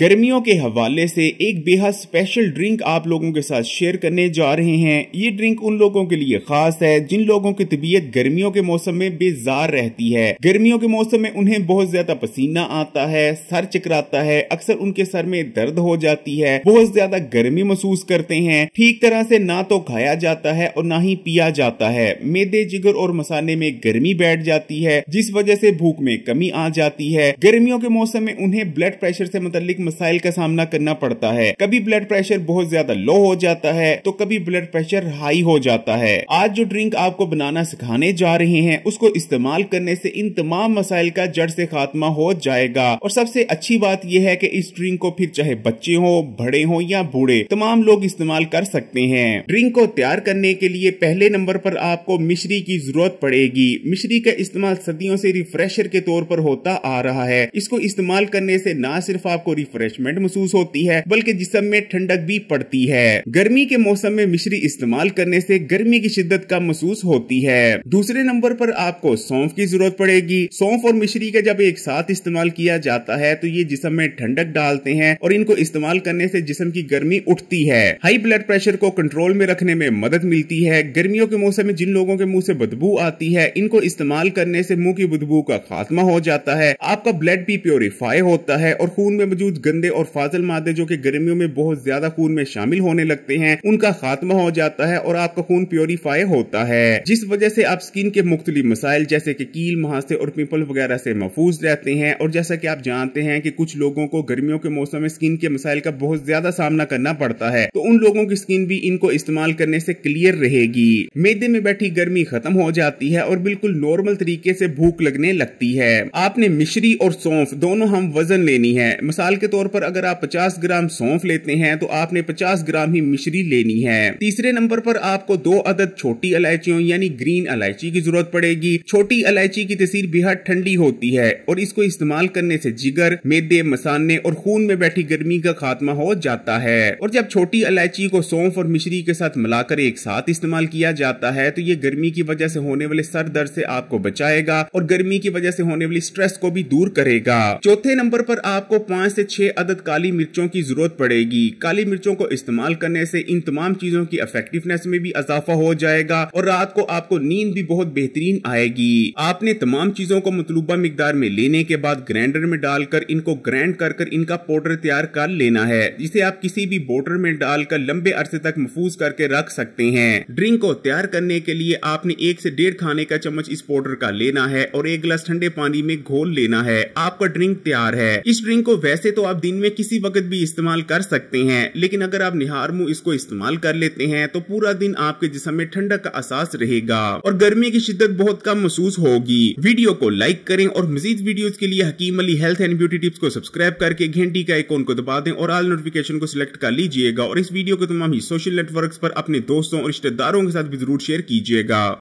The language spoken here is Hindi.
गर्मियों के हवाले से एक बेहद स्पेशल ड्रिंक आप लोगों के साथ शेयर करने जा रहे हैं ये ड्रिंक उन लोगों के लिए खास है जिन लोगों की तबीयत गर्मियों के मौसम में बेजार रहती है गर्मियों के मौसम में उन्हें बहुत ज्यादा पसीना आता है सर चकराता है अक्सर उनके सर में दर्द हो जाती है बहुत ज्यादा गर्मी महसूस करते हैं ठीक तरह से ना तो खाया जाता है और ना ही पिया जाता है मेदे जिगर और मसाने में गर्मी बैठ जाती है जिस वजह से भूख में कमी आ जाती है गर्मियों के मौसम में उन्हें ब्लड प्रेशर से मतलब मसाइल का सामना करना पड़ता है कभी ब्लड प्रेशर बहुत ज्यादा लो हो जाता है तो कभी ब्लड प्रेशर हाई हो जाता है आज जो ड्रिंक आपको बनाना सिखाने जा रहे हैं उसको इस्तेमाल करने से इन तमाम मसाइल का जड़ से खात्मा हो जाएगा और सबसे अच्छी बात यह है कि इस ड्रिंक को फिर चाहे बच्चे हो बड़े हो या बूढ़े तमाम लोग इस्तेमाल कर सकते हैं ड्रिंक को तैयार करने के लिए पहले नंबर पर आपको मिश्री की जरूरत पड़ेगी मिश्री का इस्तेमाल सदियों से रिफ्रेशर के तौर पर होता आ रहा है इसको इस्तेमाल करने से ना सिर्फ आपको रिफ्रेश रिफ्रेशमेंट महसूस होती है बल्कि जिसम में ठंडक भी पड़ती है गर्मी के मौसम में मिश्री इस्तेमाल करने से गर्मी की शिद्दत कम महसूस होती है दूसरे नंबर पर आपको सौंफ की जरूरत पड़ेगी सौंफ और मिश्री का जब एक साथ इस्तेमाल किया जाता है तो ये जिसम में ठंडक डालते हैं और इनको इस्तेमाल करने से जिसम की गर्मी उठती है हाई ब्लड प्रेशर को कंट्रोल में रखने में मदद मिलती है गर्मियों के मौसम में जिन लोगों के मुंह से बदबू आती है इनको इस्तेमाल करने से मुंह की बदबू का खात्मा हो जाता है आपका ब्लड भी प्योरीफाई होता है और खून में मौजूद गंदे और फाजल मादे जो कि गर्मियों में बहुत ज्यादा खून में शामिल होने लगते हैं उनका खात्मा हो जाता है और आपका खून प्योरीफाई होता है जिस वजह से आप स्किन के मुख्तलि मसाइल जैसे की कील मुहासे और पिंपल वगैरह से महफूज रहते हैं और जैसा की आप जानते हैं की कुछ लोगों को गर्मियों के मौसम में स्किन के मसाइल का बहुत ज्यादा सामना करना पड़ता है तो उन लोगों की स्किन भी इनको इस्तेमाल करने से क्लियर रहेगी मेदे में बैठी गर्मी खत्म हो जाती है और बिल्कुल नॉर्मल तरीके से भूख लगने लगती है आपने मिश्री और सौंफ दोनों हम वजन लेनी है मिसाल के तौर पर अगर आप 50 ग्राम सौंफ लेते हैं तो आपने 50 ग्राम ही मिश्री लेनी है तीसरे नंबर पर आपको दो अदद छोटी इलायचियों यानी ग्रीन इलायची की जरूरत पड़ेगी छोटी इलायची की तस्वीर बेहद ठंडी होती है और इसको इस्तेमाल करने ऐसी जिगर मेदे मसाने और खून में बैठी गर्मी का खात्मा हो जाता है और जब छोटी इलायची को सौंफ और मिश्री के साथ मिलाकर एक साथ इस्तेमाल किया जाता है तो ये गर्मी की वजह से होने वाले सर दर्द ऐसी आपको बचाएगा और गर्मी की वजह से होने वाली स्ट्रेस को भी दूर करेगा चौथे नंबर पर आपको पाँच से छः अदद काली मिर्चों की ज़रूरत पड़ेगी काली मिर्चों को इस्तेमाल करने से इन तमाम चीज़ों की अफेक्टिवनेस में भी इजाफा हो जाएगा और रात को आपको नींद भी बहुत बेहतरीन आएगी आपने तमाम चीज़ों को मतलूबा मकदार में लेने के बाद ग्राइंडर में डालकर इनको ग्राइंड कर कर इनका पाउडर तैयार कर लेना है जिसे आप किसी भी बोटर में डालकर लंबे अरसे तक महफूज करके रख सकते हैं ड्रिंक को तैयार करने के लिए आपने एक से डेढ़ खाने का चम्मच इस पाउडर का लेना है और एक गिलास ठंडे पानी में घोल लेना है आपका ड्रिंक तैयार है इस ड्रिंक को वैसे तो आप दिन में किसी वक्त भी इस्तेमाल कर सकते हैं लेकिन अगर आप निहार मुंह इसको इस्तेमाल कर लेते हैं तो पूरा दिन आपके जिसम में ठंडक का एहसास रहेगा और गर्मी की शिद्दत बहुत कम महसूस होगी वीडियो को लाइक करें और मजीद वीडियो के लिए Hakim Ali health and beauty tips को सब्सक्राइब करके घंटी का आइकॉन को दबा दें और ऑल नोटिफिकेशन को सिलेक्ट कर लीजिएगा और इस वीडियो को तमाम ही सोशल नेटवर्क पर अपने दोस्तों और रिश्तेदारों के साथ भी जरूर शेयर कीजिएगा